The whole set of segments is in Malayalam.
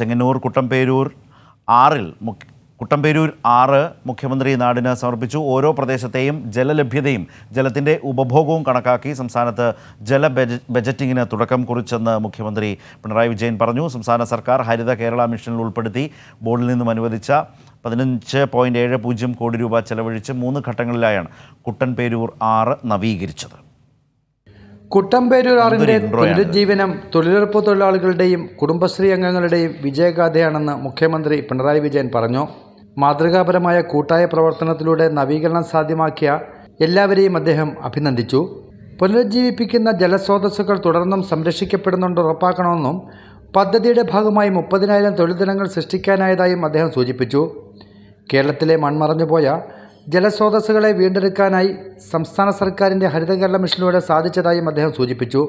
ചെങ്ങന്നൂർ കുട്ടമ്പേരൂർ ആറിൽ കുട്ടമ്പേരൂർ ആറ് മുഖ്യമന്ത്രി നാടിന് സമർപ്പിച്ചു ഓരോ പ്രദേശത്തെയും ജലലഭ്യതയും ജലത്തിൻ്റെ ഉപഭോഗവും കണക്കാക്കി സംസ്ഥാനത്ത് ജല ബജറ്റിങ്ങിന് തുടക്കം കുറിച്ചെന്ന് മുഖ്യമന്ത്രി പിണറായി വിജയൻ പറഞ്ഞു സംസ്ഥാന സർക്കാർ ഹരിത കേരള മിഷനിൽ ഉൾപ്പെടുത്തി ബോർഡിൽ നിന്നും അനുവദിച്ച പതിനഞ്ച് പോയിൻറ്റ് ഏഴ് പൂജ്യം കോടി രൂപ ചെലവഴിച്ച് മൂന്ന് ഘട്ടങ്ങളിലായാണ് കുട്ടൻപേരൂർ ആറ് നവീകരിച്ചത് കുട്ടമ്പേരൂരാറിന്റെ പുനരുജ്ജീവനം തൊഴിലുറപ്പ് തൊഴിലാളികളുടെയും കുടുംബശ്രീ അംഗങ്ങളുടെയും വിജയഗാഥയാണെന്ന് മുഖ്യമന്ത്രി പിണറായി വിജയൻ പറഞ്ഞു മാതൃകാപരമായ കൂട്ടായ പ്രവർത്തനത്തിലൂടെ നവീകരണം സാധ്യമാക്കിയ എല്ലാവരെയും അദ്ദേഹം അഭിനന്ദിച്ചു പുനരുജ്ജീവിപ്പിക്കുന്ന ജലസ്രോതസ്സുകൾ തുടർന്നും സംരക്ഷിക്കപ്പെടുന്നുണ്ട് ഉറപ്പാക്കണമെന്നും പദ്ധതിയുടെ ഭാഗമായി മുപ്പതിനായിരം ദിനങ്ങൾ സൃഷ്ടിക്കാനായതായും അദ്ദേഹം സൂചിപ്പിച്ചു കേരളത്തിലെ മൺമറഞ്ഞുപോയ ജലസ്രോതസ്സുകളെ വീണ്ടെടുക്കാനായി സംസ്ഥാന സർക്കാരിൻ്റെ ഹരിതകേരള മിഷനിലൂടെ സാധിച്ചതായും അദ്ദേഹം സൂചിപ്പിച്ചു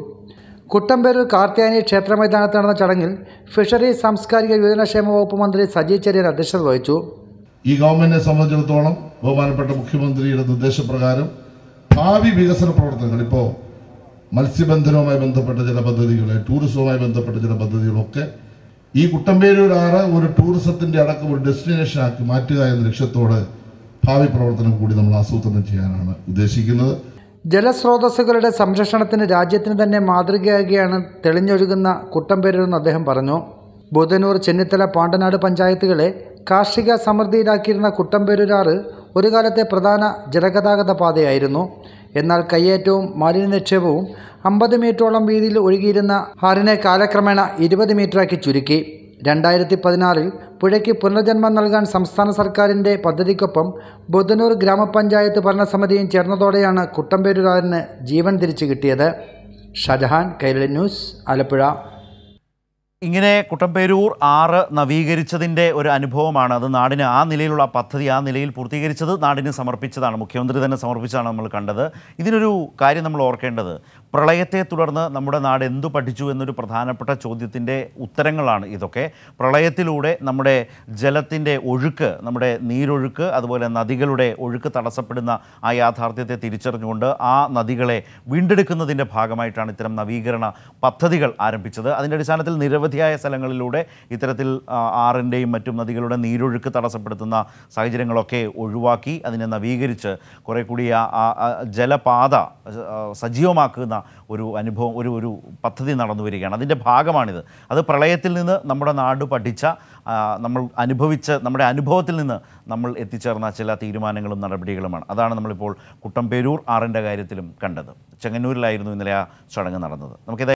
കുട്ടമ്പേരൂർ കാർത്യാനി ക്ഷേത്ര മൈതാനത്ത് നടന്ന ചടങ്ങിൽ ഫിഷറി സാംസ്കാരിക യുവജനക്ഷേമ വകുപ്പ് മന്ത്രി സജി ചെറിയൻ അധ്യക്ഷത വഹിച്ചു ഈ ഗവൺമെന്റിനെ സംബന്ധിച്ചിടത്തോളം ബഹുമാനപ്പെട്ട മുഖ്യമന്ത്രിയുടെ നിർദ്ദേശപ്രകാരം ഭാവി വികസന പ്രവർത്തനങ്ങൾ ഇപ്പോൾ മത്സ്യബന്ധനവുമായി ബന്ധപ്പെട്ട ചില പദ്ധതികൾ ടൂറിസവുമായി ബന്ധപ്പെട്ട ചില പദ്ധതികളൊക്കെ ഈ കുട്ടമ്പേരൂർ ആറ് ഒരു ടൂറിസത്തിന്റെ അടക്കം ഒരു ഡെസ്റ്റിനേഷൻ ആക്കി മാറ്റുക എന്ന ലക്ഷ്യത്തോടെ ഭാവി പ്രവർത്തനം കൂടി നമ്മൾ ആസൂത്രണം ചെയ്യാനാണ് ഉദ്ദേശിക്കുന്നത് ജലസ്രോതസ്സുകളുടെ സംരക്ഷണത്തിന് രാജ്യത്തിന് തന്നെ മാതൃകയാകിയാണ് തെളിഞ്ഞൊഴുകുന്ന കുട്ടമ്പേരെന്ന് അദ്ദേഹം പറഞ്ഞു ബുധനൂർ ചെന്നിത്തല പാണ്ടനാട് പഞ്ചായത്തുകളെ കാർഷിക സമൃദ്ധിയിലാക്കിയിരുന്ന കുട്ടമ്പേരൂരാറ് ഒരു കാലത്തെ പ്രധാന ജലഗതാഗത പാതയായിരുന്നു എന്നാൽ കയ്യേറ്റവും മാലിന്യ നിക്ഷേപവും അമ്പത് മീറ്ററോളം വീതിയിൽ ഒഴുകിയിരുന്ന ആറിനെ കാലക്രമേണ ഇരുപത് മീറ്ററാക്കി ചുരുക്കി രണ്ടായിരത്തി പതിനാറിൽ പുഴയ്ക്ക് പുനർജന്മം നൽകാൻ സംസ്ഥാന സർക്കാരിൻ്റെ പദ്ധതിക്കൊപ്പം ബുധനൂർ ഗ്രാമപഞ്ചായത്ത് ഭരണസമിതിയും ചേർന്നതോടെയാണ് കുട്ടമ്പേരുകാരന് ജീവൻ തിരിച്ചു കിട്ടിയത് ഷജഹാൻ കൈരളി ന്യൂസ് ആലപ്പുഴ ഇങ്ങനെ കുട്ടമ്പേരൂർ ആറ് നവീകരിച്ചതിൻ്റെ ഒരു അനുഭവമാണ് അത് നാടിന് ആ നിലയിലുള്ള പദ്ധതി ആ നിലയിൽ പൂർത്തീകരിച്ചത് നാടിന് സമർപ്പിച്ചതാണ് മുഖ്യമന്ത്രി തന്നെ സമർപ്പിച്ചതാണ് നമ്മൾ കണ്ടത് ഇതിനൊരു കാര്യം നമ്മൾ ഓർക്കേണ്ടത് പ്രളയത്തെ തുടർന്ന് നമ്മുടെ നാട് എന്തു പഠിച്ചു എന്നൊരു പ്രധാനപ്പെട്ട ചോദ്യത്തിൻ്റെ ഉത്തരങ്ങളാണ് ഇതൊക്കെ പ്രളയത്തിലൂടെ നമ്മുടെ ജലത്തിൻ്റെ ഒഴുക്ക് നമ്മുടെ നീരൊഴുക്ക് അതുപോലെ നദികളുടെ ഒഴുക്ക് തടസ്സപ്പെടുന്ന ആ യാഥാർത്ഥ്യത്തെ തിരിച്ചറിഞ്ഞുകൊണ്ട് ആ നദികളെ വീണ്ടെടുക്കുന്നതിൻ്റെ ഭാഗമായിട്ടാണ് ഇത്തരം നവീകരണ പദ്ധതികൾ ആരംഭിച്ചത് അതിൻ്റെ അടിസ്ഥാനത്തിൽ നിരവധിയായ സ്ഥലങ്ങളിലൂടെ ഇത്തരത്തിൽ ആറിൻ്റെയും മറ്റും നദികളുടെ നീരൊഴുക്ക് തടസ്സപ്പെടുത്തുന്ന സാഹചര്യങ്ങളൊക്കെ ഒഴിവാക്കി അതിനെ നവീകരിച്ച് കുറേ കൂടി ആ ജലപാത സജീവമാക്കുന്ന ഒരു അനുഭവം ഒരു ഒരു പദ്ധതി നടന്നു വരികയാണ് അതിൻ്റെ ഭാഗമാണിത് അത് പ്രളയത്തിൽ നിന്ന് നമ്മുടെ നാട് പഠിച്ച നമ്മൾ അനുഭവിച്ച നമ്മുടെ അനുഭവത്തിൽ നിന്ന് നമ്മൾ എത്തിച്ചേർന്ന ചില തീരുമാനങ്ങളും നടപടികളുമാണ് അതാണ് നമ്മളിപ്പോൾ കുട്ടമ്പേരൂർ ആറിൻ്റെ കാര്യത്തിലും കണ്ടത് ചെങ്ങന്നൂരിലായിരുന്നു ഇന്നലെ ആ ചടങ്ങ് നടന്നത് നമുക്ക്